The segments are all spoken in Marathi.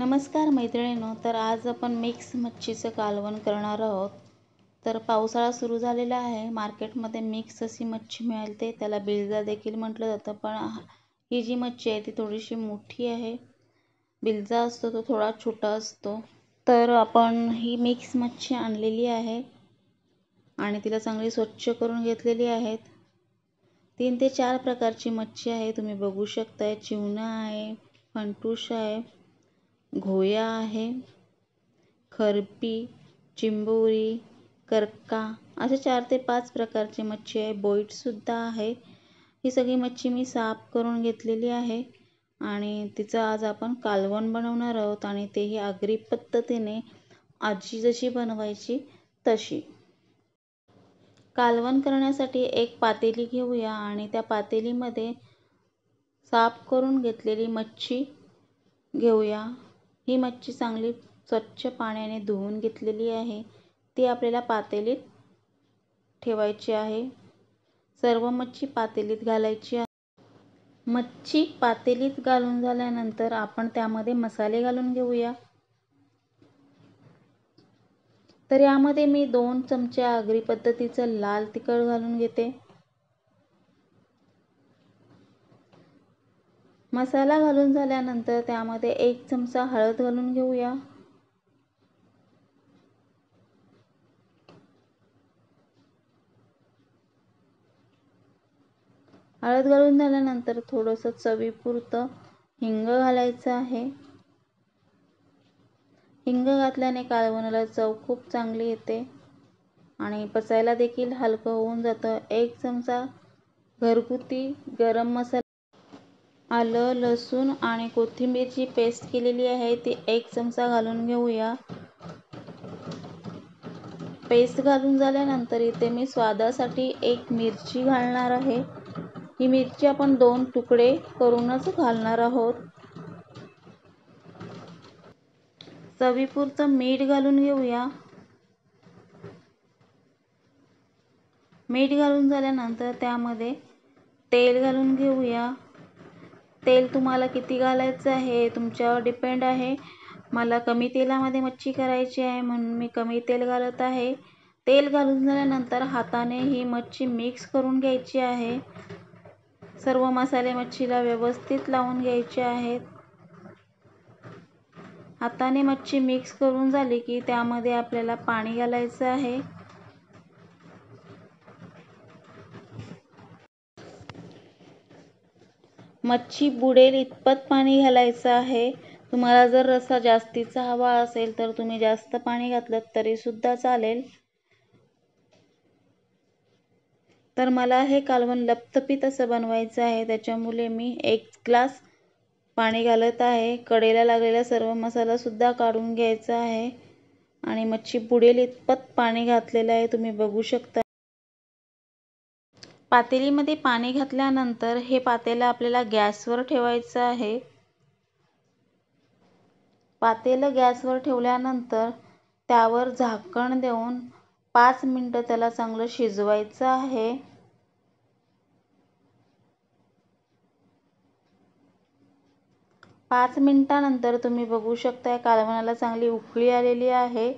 नमस्कार मैत्रिणींनो तर आज आपण मिक्स मच्छीचं कालवण करणार आहोत तर पावसाळा सुरू झालेला आहे मार्केटमध्ये मिक्स अशी मच्छी मिळते त्याला बिलजा देखील म्हटलं जातं पण ही जी मच्छी आहे ती थोडीशी मोठी आहे बिलजा असतो तो थोडा छोटा असतो तर आपण ही मिक्स मच्छी आणलेली आहे आणि तिला चांगली स्वच्छ करून घेतलेली आहेत तीन ते चार प्रकारची मच्छी आहे तुम्ही बघू शकताय चिवना आहे फंटूश आहे घोया आहे खरपी चिंबोरी करका असे चार ते पाच प्रकारची मच्छी आहे बोईटसुद्धा आहे ही सगळी मच्छी मी साफ करून घेतलेली आहे आणि तिचं आज आपण कालवण बनवणार आहोत आणि तेही आगरी पद्धतीने आजी जशी बनवायची तशी कालवण करण्यासाठी एक पातेली घेऊया आणि त्या पातेलीमध्ये साफ करून घेतलेली मच्छी घेऊया ही मच्छी चांगली स्वच्छ पाण्याने धुवून घेतलेली आहे ती आपल्याला पातेलीत ठेवायची आहे सर्व मच्छी पातेलीत घालायची आहे मच्छी पातेलीत घालून झाल्यानंतर आपण त्यामध्ये मसाले घालून घेऊया तर यामध्ये मी दोन चमचे आगरी पद्धतीचं लाल तिखट घालून घेते मसाला घालून झाल्यानंतर त्यामध्ये एक चमचा हळद घालून घेऊया हळद घालून झाल्यानंतर थोडंसं चवीपुरतं हिंग घालायचं आहे हिंग घातल्याने कालवणाला चव खूप चांगली येते आणि पचायला देखील हलकं होऊन जातं एक चमचा घरगुती गरम मसाला आलं लसूण आणि कोथिंबीरची पेस्ट केलेली आहे ती एक चमचा घालून घेऊया पेस्ट घालून झाल्यानंतर इथे मी स्वादासाठी एक मिरची घालणार आहे ही मिरची आपण दोन तुकडे करूनच घालणार आहोत चवीपुरतं मीठ घालून घेऊया मीठ घालून झाल्यानंतर त्यामध्ये तेल घालून घेऊया तेल तुम्हाला किती घालायचं आहे तुमच्यावर डिपेंड आहे मला कमी तेलामध्ये मच्छी करायची आहे म्हणून मी कमी तेल घालत आहे तेल घालून झाल्यानंतर हाताने ही मच्छी मिक्स करून घ्यायची आहे सर्व मसाले मच्छीला व्यवस्थित लावून घ्यायचे आहेत हाताने मच्छी मिक्स करून झाली की त्यामध्ये आपल्याला पाणी घालायचं आहे मच्छी बुडेल इतपत पाणी घालायचं आहे तुम्हाला जर रस्सा जास्तीचा हवा असेल तर तुम्ही जास्त पाणी घातलं सुद्धा चालेल तर मला हे कालवण लपतपीत असं बनवायचं आहे त्याच्यामुळे मी एक ग्लास पाणी घालत आहे कडेला लागलेला सर्व मसालासुद्धा काढून घ्यायचा आहे आणि मच्छी बुडेल इतपत पाणी घातलेलं आहे तुम्ही बघू शकता पातेलीमध्ये पाणी घातल्यानंतर हे पातेलं आपल्याला गॅसवर ठेवायचं आहे पातेलं गॅसवर ठेवल्यानंतर त्यावर झाकण देऊन पाच मिनटं त्याला चांगलं शिजवायचं आहे पाच मिनटानंतर तुम्ही बघू शकताय कालवणाला चांगली उकळी आलेली आहे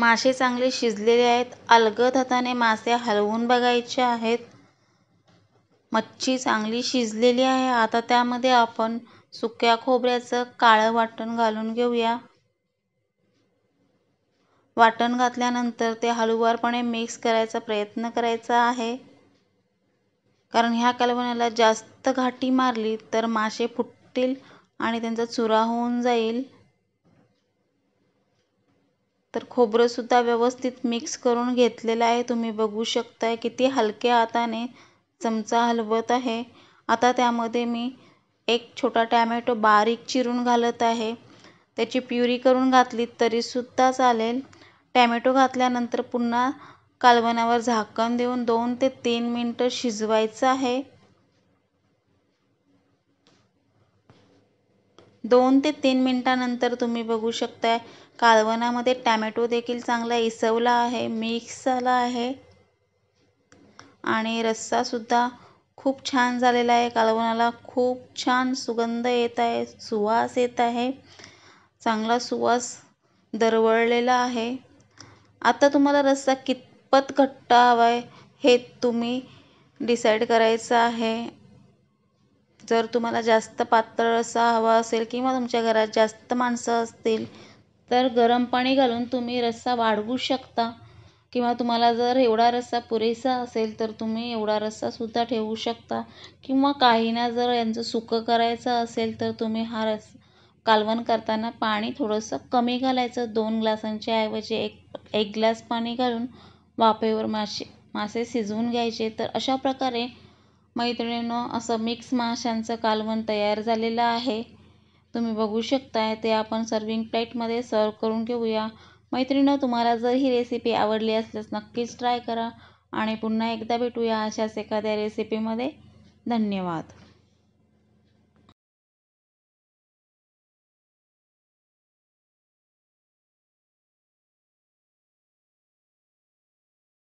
मासे चांगले शिजलेले आहेत अलगद हाताने मासे हलवून बघायचे आहेत मच्छी चांगली शिजलेली आहे आता त्यामध्ये आपण सुक्या खोबऱ्याचं काळं वाटण घालून घेऊया वाटण घातल्यानंतर ते हळूवारपणे मिक्स करायचा प्रयत्न करायचा आहे कारण ह्या कलवण्याला जास्त घाटी मारली तर मासे फुटतील आणि त्यांचा चुरा होऊन जाईल तर खोबरंसुद्धा व्यवस्थित मिक्स करून घेतलेलं आहे तुम्ही बघू शकताय किती हलक्या हाताने चमचा हलवत आहे आता त्यामध्ये मी एक छोटा टॅमॅटो बारीक चिरून घालत आहे त्याची प्युरी करून घातली तरीसुद्धा चालेल टॅमॅटो घातल्यानंतर पुन्हा कालवनावर झाकण देऊन दोन ते तीन मिनटं शिजवायचं आहे दोन ते तीन मिनटानंतर तुम्ही बघू शकता कालवणामध्ये टॅमॅटो देखील चांगला इसवला आहे मिक्स झाला आहे आणि रस्सासुद्धा खूप छान झालेला आहे कालवणाला खूप छान सुगंध येत आहे सुवास येत आहे चांगला सुवास दरवळलेला आहे आता तुम्हाला रस्सा कितपत घट्ट हवा आहे हे तुम्ही डिसाईड करायचं आहे जर तुम्हाला जास्त पातळ असा हवा असेल किंवा तुमच्या घरात जास्त माणसं असतील तर गरम पाणी घालून तुम्ही रस्सा वाढवू शकता किंवा तुम्हाला जर एवढा रस्सा पुरेसा असेल तर तुम्ही एवढा रस्सासुद्धा ठेवू शकता किंवा काहींना जर यांचं सुकं करायचं असेल तर तुम्ही हा रस कालवण करताना पाणी थोडंसं कमी घालायचं दोन ग्लासांच्या ऐवजी एक एक ग्लास पाणी घालून वाफेवर मासे मासे शिजवून घ्यायचे तर अशा प्रकारे मैत्रिणींनो असं मिक्स माशांचं कालवण तयार झालेलं आहे तुम्ही बघू शकताय ते आपण सर्विंग प्लेटमध्ये सर्व करून घेऊया मैत्रिणींनो तुम्हाला जर ही रेसिपी आवडली असल्यास नक्कीच ट्राय करा आणि पुन्हा एकदा भेटूया अशाच एखाद्या रेसिपीमध्ये धन्यवाद